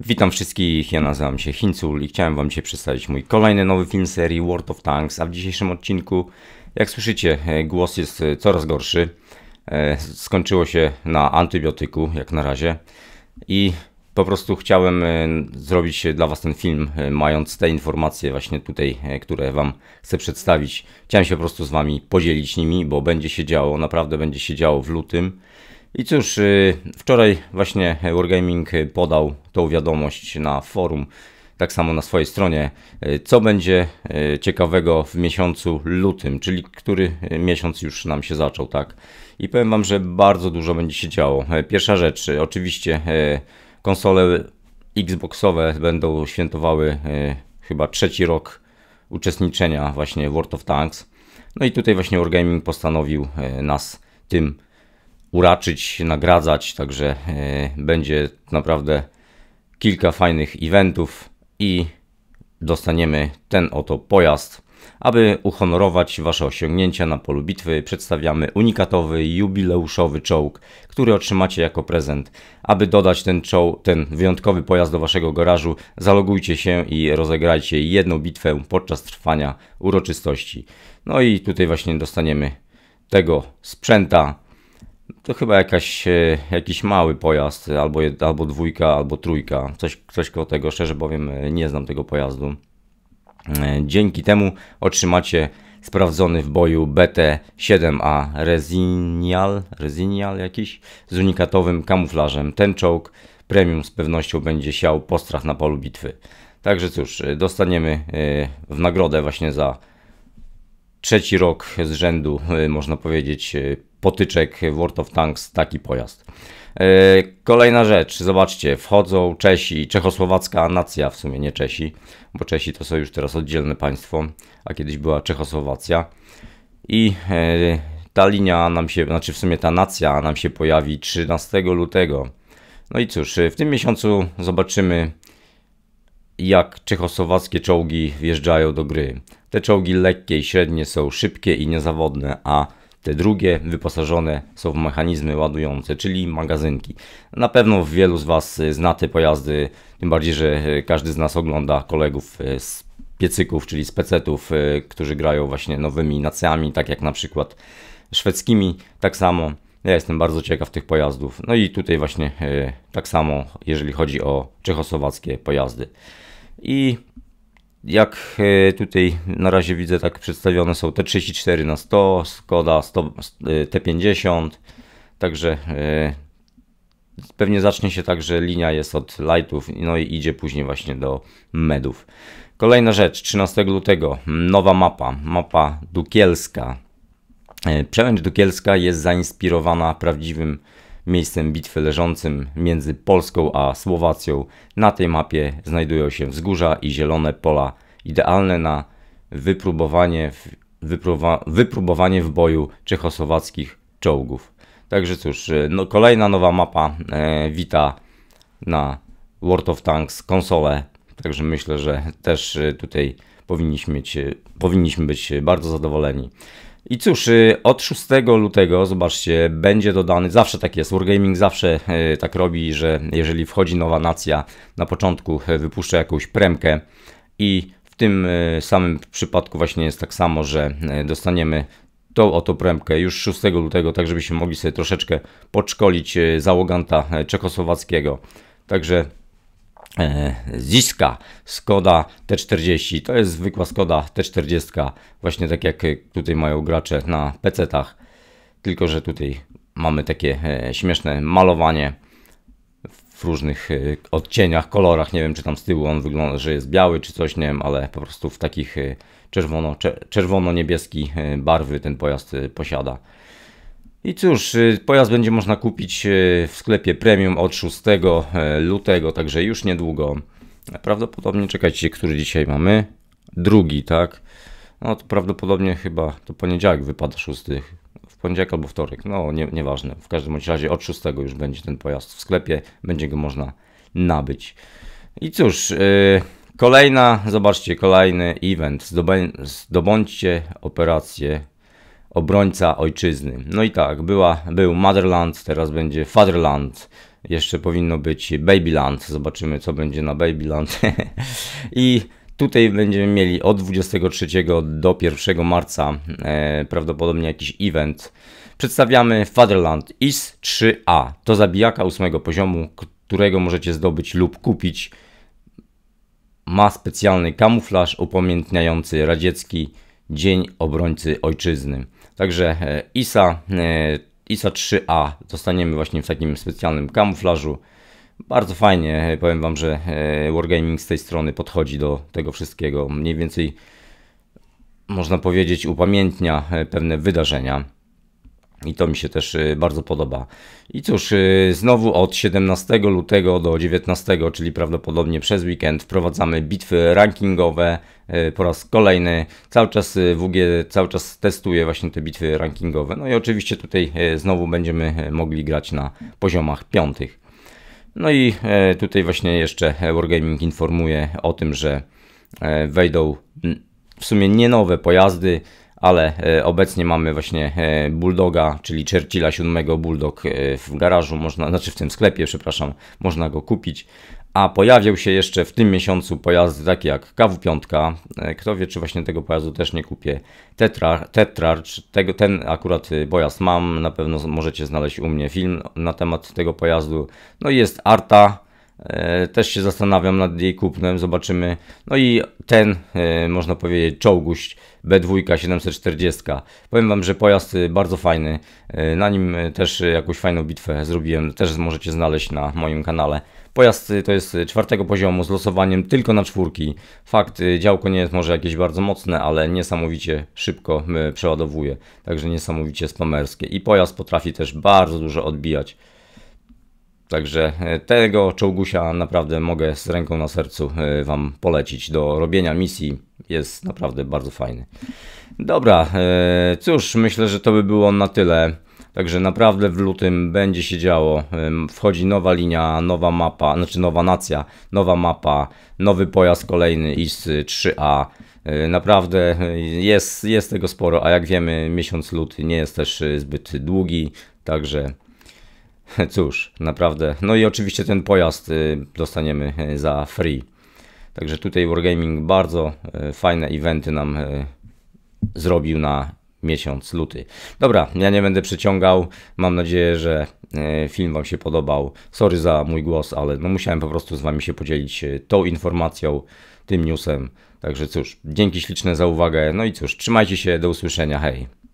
Witam wszystkich, ja nazywam się Hincul i chciałem Wam dzisiaj przedstawić mój kolejny nowy film serii World of Tanks, a w dzisiejszym odcinku, jak słyszycie, e, głos jest e, coraz gorszy. E, skończyło się na antybiotyku, jak na razie. I po prostu chciałem zrobić dla Was ten film, mając te informacje właśnie tutaj, które Wam chcę przedstawić. Chciałem się po prostu z Wami podzielić nimi, bo będzie się działo, naprawdę będzie się działo w lutym. I cóż, wczoraj właśnie Wargaming podał tą wiadomość na forum, tak samo na swojej stronie, e, co będzie e, ciekawego w miesiącu lutym, czyli który e, miesiąc już nam się zaczął, tak? I powiem Wam, że bardzo dużo będzie się działo. Pierwsza rzecz, oczywiście konsole Xboxowe będą świętowały chyba trzeci rok uczestniczenia właśnie w World of Tanks. No i tutaj właśnie Wargaming postanowił nas tym uraczyć, nagradzać, także będzie naprawdę kilka fajnych eventów i dostaniemy ten oto pojazd. Aby uhonorować Wasze osiągnięcia na polu bitwy, przedstawiamy unikatowy, jubileuszowy czołg, który otrzymacie jako prezent. Aby dodać ten czołg, ten wyjątkowy pojazd do Waszego garażu, zalogujcie się i rozegrajcie jedną bitwę podczas trwania uroczystości. No i tutaj właśnie dostaniemy tego sprzęta. To chyba jakaś, e, jakiś mały pojazd, albo, albo dwójka, albo trójka. Coś, coś koło tego, szczerze powiem, e, nie znam tego pojazdu. E, dzięki temu otrzymacie sprawdzony w boju BT-7A Resinial, Resinial jakiś, z unikatowym kamuflażem. Ten czołg premium z pewnością będzie siał postrach na polu bitwy. Także cóż, dostaniemy w nagrodę właśnie za trzeci rok z rzędu, e, można powiedzieć, e, potyczek World of Tanks taki pojazd. E, kolejna rzecz, zobaczcie, wchodzą Czesi, czechosłowacka nacja, w sumie nie Czesi, bo Czesi to są już teraz oddzielne państwo, a kiedyś była Czechosłowacja. I ta linia nam się, znaczy w sumie ta nacja nam się pojawi 13 lutego. No i cóż, w tym miesiącu zobaczymy jak czechosłowackie czołgi wjeżdżają do gry. Te czołgi lekkie i średnie są szybkie i niezawodne, a te drugie wyposażone są w mechanizmy ładujące, czyli magazynki. Na pewno wielu z Was zna te pojazdy, tym bardziej, że każdy z nas ogląda kolegów e, z piecyków, czyli z pecetów, e, którzy grają właśnie nowymi nacjami, tak jak na przykład szwedzkimi, tak samo. Ja jestem bardzo ciekaw tych pojazdów. No i tutaj właśnie e, tak samo, jeżeli chodzi o czechosłowackie pojazdy i jak e, tutaj na razie widzę, tak przedstawione są T34 na 100, Skoda 100, e, T50, także e, pewnie zacznie się tak, że linia jest od lightów, no i idzie później właśnie do medów. Kolejna rzecz, 13 lutego, nowa mapa, mapa dukielska. Przełęcz dukielska jest zainspirowana prawdziwym Miejscem bitwy leżącym między Polską a Słowacją na tej mapie znajdują się wzgórza i zielone pola, idealne na wypróbowanie w, wypróba, wypróbowanie w boju czechosłowackich czołgów. Także cóż, y, no kolejna nowa mapa e, wita na World of Tanks konsole, także myślę, że też y, tutaj powinniśmy, mieć, y, powinniśmy być bardzo zadowoleni. I cóż, y, od 6 lutego, zobaczcie, będzie dodany, zawsze tak jest, Wargaming zawsze y, tak robi, że jeżeli wchodzi nowa nacja, na początku y, wypuszcza jakąś premkę i w tym samym przypadku właśnie jest tak samo, że dostaniemy tą oto premkę już 6 lutego, tak żebyśmy mogli sobie troszeczkę podszkolić załoganta czekosłowackiego. Także E, Ziska Skoda T40, to jest zwykła Skoda T40, właśnie tak jak tutaj mają gracze na PC-tach, tylko że tutaj mamy takie e, śmieszne malowanie w różnych e, odcieniach, kolorach, nie wiem czy tam z tyłu on wygląda, że jest biały czy coś, nie wiem, ale po prostu w takich czerwono-niebieski czerwono barwy ten pojazd posiada. I cóż, y, pojazd będzie można kupić y, w sklepie premium od 6 e, lutego, także już niedługo. Prawdopodobnie, czekajcie, który dzisiaj mamy? Drugi, tak? No to prawdopodobnie chyba to poniedziałek wypada 6. W poniedziałek albo wtorek, no nie, nieważne. W każdym razie od 6 już będzie ten pojazd w sklepie, będzie go można nabyć. I cóż, yy, kolejna, zobaczcie, kolejny event. Zdobę, zdobądźcie operację obrońca ojczyzny. No i tak, była, był Motherland, teraz będzie Fatherland. Jeszcze powinno być Babyland. Zobaczymy, co będzie na Babyland. I tutaj będziemy mieli od 23 do 1 marca e, prawdopodobnie jakiś event. Przedstawiamy Fatherland IS 3A. To zabijaka 8 poziomu, którego możecie zdobyć lub kupić. Ma specjalny kamuflaż upamiętniający radziecki Dzień Obrońcy Ojczyzny. Także e, ISA, e, ISA 3A dostaniemy właśnie w takim specjalnym kamuflażu. Bardzo fajnie, e, powiem Wam, że Wargaming z tej strony podchodzi do tego wszystkiego. Mniej więcej można powiedzieć upamiętnia pewne wydarzenia. I to mi się też y, bardzo podoba. I cóż, y, znowu od 17 lutego do 19, czyli prawdopodobnie przez weekend, wprowadzamy bitwy rankingowe y, po raz kolejny. Cały czas WG cały czas testuje właśnie te bitwy rankingowe. No i oczywiście tutaj znowu będziemy mogli grać na poziomach piątych. No i tutaj właśnie jeszcze Wargaming informuje o tym, że wejdą w sumie nie nowe pojazdy, ale e, obecnie mamy właśnie e, Bulldoga, czyli Churchilla 7 Bulldog e, w garażu, można, znaczy w tym sklepie, przepraszam, można go kupić. A pojawił się jeszcze w tym miesiącu pojazdy takie jak KW5, kto wie czy właśnie tego pojazdu też nie kupię, Tetrarch, Tetrar, tego, ten akurat pojazd mam, na pewno możecie znaleźć u mnie film na temat tego pojazdu. No i jest Arta, E, też się zastanawiam nad jej kupnem, zobaczymy. No i ten, e, można powiedzieć, czołguś B2 740. Powiem Wam, że pojazd e, bardzo fajny. Na nim też jakąś fajną bitwę zrobiłem, też możecie znaleźć na moim kanale. Pojazd to jest czwartego poziomu z losowaniem tylko na czwórki. Fakt, działko nie jest może jakieś bardzo mocne, ale niesamowicie szybko przeładowuje. Także niesamowicie spamerskie. I pojazd potrafi też bardzo dużo odbijać. Także e, tego czołgusia naprawdę mogę z ręką na sercu e, Wam polecić do robienia misji. Jest naprawdę bardzo fajny. Dobra, e, cóż, myślę, że to by było na tyle. Także naprawdę w lutym będzie się działo. Wchodzi nowa linia, nowa mapa, znaczy nowa nacja, nowa mapa, nowy pojazd kolejny IS-3A. Naprawdę jest, jest tego sporo, a jak wiemy miesiąc luty nie jest też zbyt długi, także Cóż, naprawdę. No i oczywiście ten pojazd y, dostaniemy y, za free. Także tutaj Wargaming bardzo y, fajne eventy nam zrobił na miesiąc luty. Dobra, ja nie będę przyciągał. Mam nadzieję, że film Wam się podobał. Sorry za mój głos, ale no musiałem po prostu z Wami się podzielić tą informacją, tym newsem. Także cóż, dzięki śliczne za uwagę. No i cóż, trzymajcie się, do usłyszenia, hej.